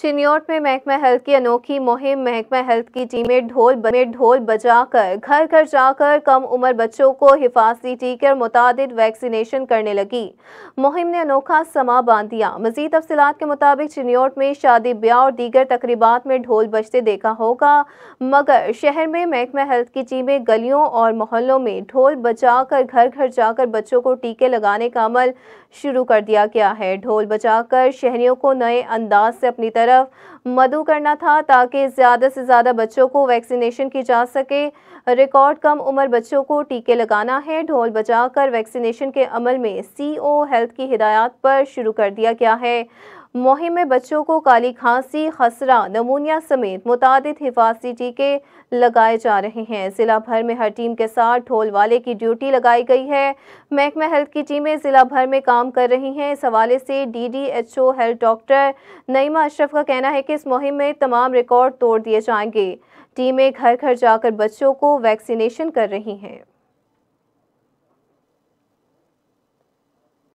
चिन्योट में महकमा हेल्थ की अनोखी मुहिम महकमा हेल्थ की टीमें ढोल में ढोल बजाकर घर घर जाकर कम उम्र बच्चों को हिफाजती टीके और मुताद वैक्सीनेशन करने लगी मुहिम ने अनोखा समा बांध दिया मजीद तफसलत के मुताबिक चिन्योट में शादी ब्याह और दीगर तकरीबा में ढोल बजते देखा होगा मगर शहर में महकमा हेल्थ की टीमें गलियों और मोहल्लों में ढोल कर घर घर जाकर बच्चों को टीके लगाने का अमल शुरू कर दिया गया है ढोल कर शहरियों को नए अंदाज से अपनी तरफ मदू करना था ताकि ज़्यादा से ज़्यादा बच्चों को वैक्सीनेशन की जा सके रिकॉर्ड कम उम्र बच्चों को टीके लगाना है ढोल बजाकर वैक्सीनेशन के अमल में सीओ हेल्थ की हिदायत पर शुरू कर दिया गया है मुहिम में बच्चों को काली खांसी खसरा नमूनिया समेत मुतद हिफाजती टीके लगाए जा रहे हैं ज़िला भर में हर टीम के साथ ढोल वाले की ड्यूटी लगाई गई है महकमा हेल्थ की टीमें ज़िला भर में काम कर रही हैं इस हवाले से D D H O health doctor Naima Ashraf का कहना है कि इस मुहिम में तमाम रिकॉर्ड तोड़ दिए जाएंगे टीमें घर घर जाकर बच्चों को वैक्सीनेशन कर रही हैं